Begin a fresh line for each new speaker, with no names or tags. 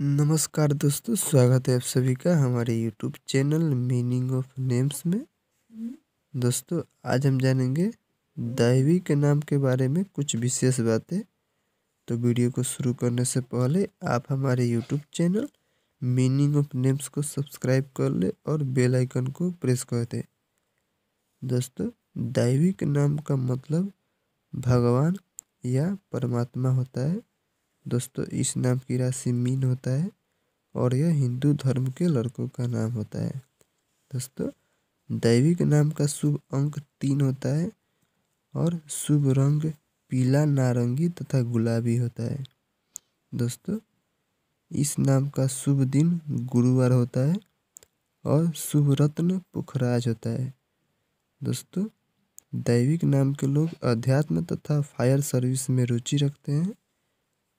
नमस्कार दोस्तों स्वागत है आप सभी का हमारे YouTube channel meaning of names में दोस्तों आज हम जानेंगे दैवी के नाम के बारे में कुछ विशेष बातें तो वीडियो को शुरू करने से पहले आप हमारे YouTube channel meaning of names को सब्सक्राइब कर ले और बेल आइकन को प्रेस कर दें दोस्तों दैविक के नाम का मतलब भगवान या परमात्मा होता है दोस्तों इस नाम की राशि मीन होता है और यह हिंदू धर्म के लड़कों का नाम होता है दोस्तों दैविक नाम का शुभ अंक तीन होता है और शुभ रंग पीला नारंगी तथा गुलाबी होता है दोस्तों इस नाम का शुभ दिन गुरुवार होता है और शुभ रत्न पुखराज होता है दोस्तों दैविक नाम के लोग अध्यात्म तथा फायर सर्विस में रुचि रखते हैं